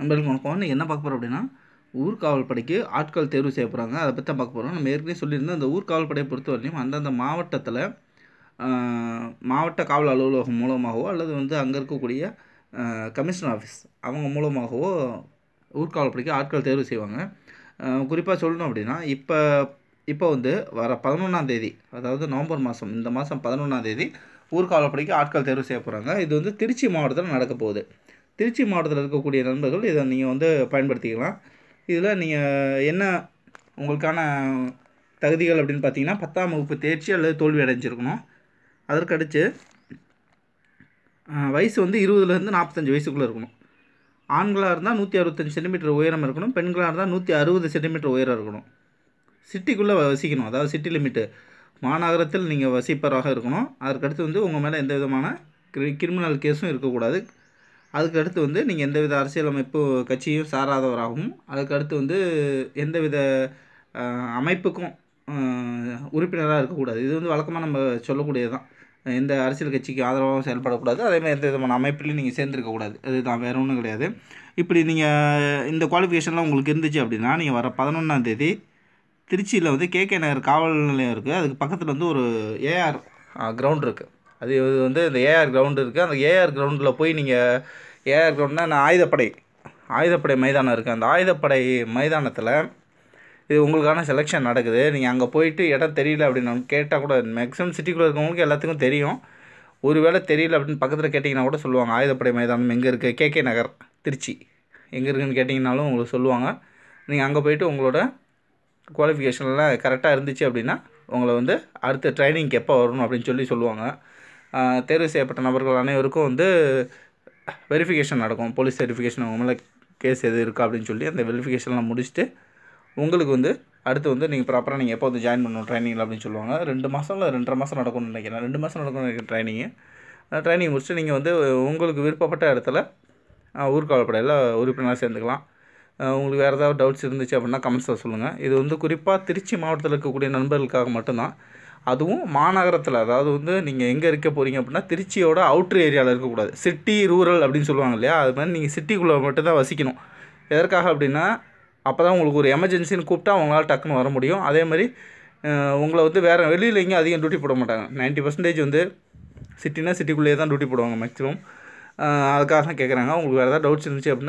நண்பர்களுக்கு வணக்கம் என்ன பார்க்க போகிறோம் அப்படின்னா காவல் படைக்கு ஆட்கள் தேர்வு செய்ய போகிறாங்க அதை பற்றி தான் பார்க்க போகிறோம் நம்ம ஏற்கனவே சொல்லியிருந்தோம் அந்த ஊர் காவல் படையை பொறுத்தவரையிலையும் அந்தந்த மாவட்டத்தில் மாவட்ட காவல் அலுவலகம் மூலமாகவோ அல்லது வந்து அங்கே இருக்கக்கூடிய கமிஷனர் ஆஃபீஸ் அவங்க மூலமாகவோ ஊர்காவல் படைக்கு ஆட்கள் தேர்வு செய்வாங்க குறிப்பாக சொல்லணும் அப்படின்னா இப்போ இப்போ வந்து வர பதினொன்றாந்தேதி அதாவது நவம்பர் மாதம் இந்த மாதம் பதினொன்றாந்தேதி ஊர்காவல் படைக்கு ஆட்கள் தேர்வு செய்ய போகிறாங்க இது வந்து திருச்சி மாவட்டத்தில் நடக்க போகுது திருச்சி மாவட்டத்தில் இருக்கக்கூடிய நண்பர்கள் இதை நீங்கள் வந்து பயன்படுத்திக்கலாம் இதில் நீங்கள் என்ன உங்களுக்கான தகுதிகள் அப்படின்னு பார்த்தீங்கன்னா பத்தாம் வகுப்பு தேர்ச்சி அல்லது தோல்வி அடைஞ்சிருக்கணும் அதற்கடுத்து வயசு வந்து இருபதுலேருந்து நாற்பத்தஞ்சு வயசுக்குள்ளே இருக்கணும் ஆண்களாக இருந்தால் நூற்றி அறுபத்தஞ்சு சென்டிமீட்டர் உயரம் இருக்கணும் பெண்களாக இருந்தால் நூற்றி அறுபது சென்டிமீட்டர் உயரம் இருக்கணும் சிட்டிக்குள்ளே வசிக்கணும் அதாவது சிட்டி லிமிட்டு மாநகரத்தில் நீங்கள் வசிப்பவராக இருக்கணும் அதற்கடுத்து வந்து உங்கள் மேலே எந்த விதமான கிரி கிரிமினல் கேஸும் இருக்கக்கூடாது அதுக்கடுத்து வந்து நீங்கள் எந்தவித அரசியலமைப்பு கட்சியும் சாராதவராகவும் அதுக்கடுத்து வந்து எந்தவித அமைப்புக்கும் உறுப்பினராக இருக்கக்கூடாது இது வந்து வழக்கமாக நம்ம சொல்லக்கூடியது தான் எந்த அரசியல் கட்சிக்கு ஆதரவாகவும் செயல்படக்கூடாது அதேமாதிரி எந்த விதமான அமைப்புலையும் நீங்கள் சேர்ந்துருக்கக்கூடாது அதுதான் வேறு ஒன்றும் கிடையாது இப்படி நீங்கள் இந்த குவாலிஃபிகேஷன்லாம் உங்களுக்கு இருந்துச்சு அப்படின்னா நீங்கள் வர தேதி திருச்சியில் வந்து கேகே நகர் காவல் நிலையம் இருக்குது அதுக்கு பக்கத்தில் வந்து ஒரு ஏஆர் கிரவுண்ட் இருக்குது அது இது வந்து இந்த ஏஆர் கிரவுண்டு இருக்குது அந்த ஏஆர் கிரவுண்டில் போய் நீங்கள் ஏஆர் கிரவுண்ட்னா நான் ஆயுதப்படை ஆயுதப்படை மைதானம் இருக்குது அந்த ஆயுதப்படை மைதானத்தில் இது உங்களுக்கான செலெக்ஷன் நடக்குது நீங்கள் அங்கே போயிட்டு இடம் தெரியல அப்படின்னு கேட்டால் கூட மேக்ஸிமம் சிட்டிக்குள்ளே இருக்கவங்களுக்கு எல்லாத்துக்கும் தெரியும் ஒரு வேளை தெரியல அப்படின்னு பக்கத்தில் கேட்டிங்கன்னா கூட சொல்லுவாங்க ஆயுதப்படை மைதானம் எங்கே இருக்குது கே கே நகர் திருச்சி எங்கே இருக்குதுன்னு கேட்டிங்கன்னாலும் உங்களுக்கு சொல்லுவாங்க நீங்கள் அங்கே போயிட்டு உங்களோட குவாலிஃபிகேஷன்லாம் கரெக்டாக இருந்துச்சு அப்படின்னா உங்களை வந்து அடுத்த ட்ரைனிங்க்கு எப்போ வரணும் அப்படின்னு சொல்லி சொல்லுவாங்க தேர்வு செய்யப்பட்ட நபர்கள் அனைவருக்கும் வந்து வெரிஃபிகேஷன் நடக்கும் போலீஸ் வெரிஃபிகேஷன் அவங்க மேலே கேஸ் எது இருக்கா அப்படின்னு சொல்லி அந்த வெரிஃபிகேஷன்லாம் முடிச்சுட்டு உங்களுக்கு வந்து அடுத்து வந்து நீங்கள் ப்ராப்பராக நீங்கள் எப்போ வந்து ஜாயின் பண்ணணும் ட்ரைனிங்கில் அப்படின்னு சொல்லுவாங்க ரெண்டு மாதம் இல்லை ரெண்டரை மாதம் நடக்கும்னு நினைக்கிறேன் ரெண்டு மாதம் நடக்கும்னு நினைக்கிறேன் ட்ரைனிங்கு ட்ரைனிங் முடிச்சுட்டு நீங்கள் வந்து உங்களுக்கு விருப்பப்பட்ட இடத்துல ஊர்காவல்படையில் உறுப்பினராக சேர்ந்துக்கலாம் உங்களுக்கு வேறு ஏதாவது டவுட்ஸ் இருந்துச்சு அப்படின்னா கமெண்ட்ஸில் சொல்லுங்கள் இது வந்து குறிப்பாக திருச்சி மாவட்டத்தில் இருக்கக்கூடிய நண்பர்களுக்காக மட்டும்தான் அதுவும் மாநகரத்தில் அதாவது வந்து நீங்கள் எங்கே இருக்க போகிறீங்க அப்படின்னா திருச்சியோட அவுட்ரு ஏரியாவில் இருக்கக்கூடாது சிட்டி ரூரல் அப்படின்னு சொல்லுவாங்க இல்லையா அது மாதிரி நீங்கள் சிட்டிக்குள்ளே மட்டும்தான் வசிக்கணும் எதற்காக அப்படின்னா அப்போ தான் உங்களுக்கு ஒரு எமர்ஜென்சின்னு கூப்பிட்டா அவங்களால டக்குன்னு வர முடியும் அதே மாதிரி உங்களை வந்து வேறு வெளியில் எங்கேயும் அதிகம் டியூட்டி போட மாட்டாங்க நைன்ட்டி பர்சன்டேஜ் வந்து சிட்டினா சிட்டிக்குள்ளேயே தான் டியூட்டி போடுவாங்க மேக்ஸிமம் அதுக்காக தான் கேட்குறாங்க உங்களுக்கு வேறு ஏதாவது டவுட்ஸ் இருந்துச்சு அப்படின்னா